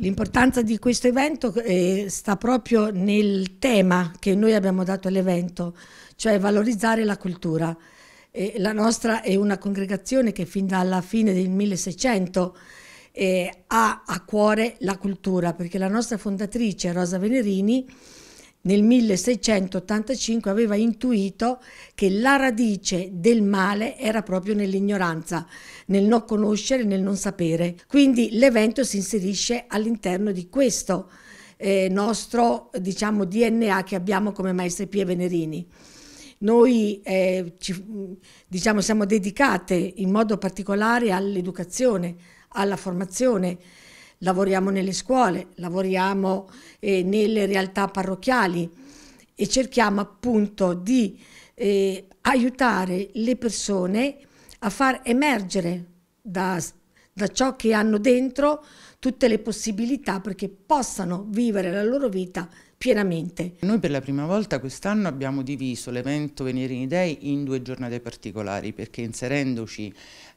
L'importanza di questo evento eh, sta proprio nel tema che noi abbiamo dato all'evento, cioè valorizzare la cultura. Eh, la nostra è una congregazione che fin dalla fine del 1600 eh, ha a cuore la cultura, perché la nostra fondatrice Rosa Venerini nel 1685 aveva intuito che la radice del male era proprio nell'ignoranza, nel non conoscere, nel non sapere. Quindi l'evento si inserisce all'interno di questo eh, nostro diciamo, DNA che abbiamo come maestri Pia Venerini. Noi eh, ci, diciamo, siamo dedicate in modo particolare all'educazione, alla formazione, lavoriamo nelle scuole, lavoriamo eh, nelle realtà parrocchiali e cerchiamo appunto di eh, aiutare le persone a far emergere da da ciò che hanno dentro tutte le possibilità perché possano vivere la loro vita pienamente. Noi per la prima volta quest'anno abbiamo diviso l'evento in Idei in due giornate particolari perché inserendoci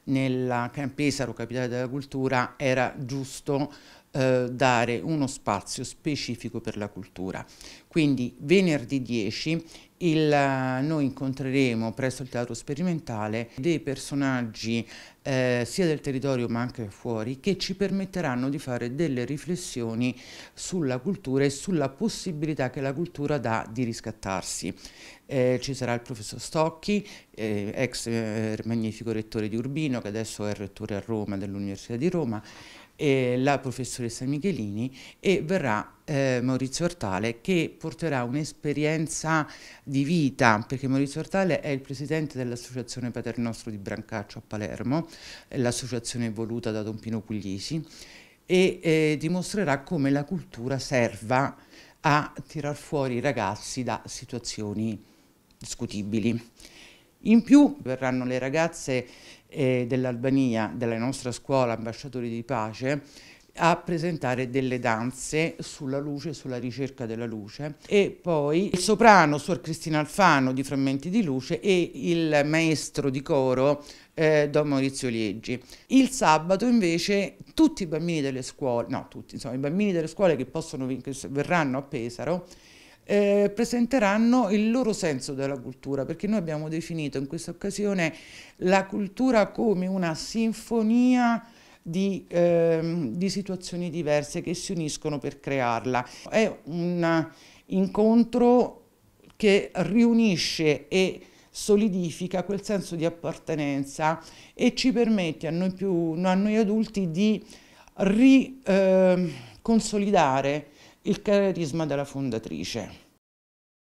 nella Pesaro Capitale della Cultura era giusto eh, dare uno spazio specifico per la cultura. Quindi venerdì 10 il, eh, noi incontreremo presso il teatro sperimentale dei personaggi eh, sia del territorio ma anche fuori che ci permetteranno di fare delle riflessioni sulla cultura e sulla possibilità che la cultura dà di riscattarsi. Eh, ci sarà il professor Stocchi, eh, ex eh, magnifico rettore di Urbino che adesso è rettore a Roma dell'Università di Roma eh, la professoressa Michelini e verrà eh, Maurizio Ortale che porterà un'esperienza di vita perché Maurizio Ortale è il presidente dell'associazione Paternostro di Brancaccio a Palermo, l'associazione voluta da Don Pino Puglisi e eh, dimostrerà come la cultura serva a tirar fuori i ragazzi da situazioni discutibili. In più verranno le ragazze eh, dell'Albania, della nostra scuola Ambasciatori di Pace, a presentare delle danze sulla luce, sulla ricerca della luce e poi il soprano Suor Cristina Alfano di Frammenti di Luce e il maestro di coro eh, Don Maurizio Liegi. Il sabato invece tutti i bambini delle scuole, no tutti, insomma i bambini delle scuole che, possono, che verranno a Pesaro eh, presenteranno il loro senso della cultura, perché noi abbiamo definito in questa occasione la cultura come una sinfonia di, eh, di situazioni diverse che si uniscono per crearla. È un incontro che riunisce e solidifica quel senso di appartenenza e ci permette a noi, più, a noi adulti di riconsolidare ehm, eh, il carisma della fondatrice.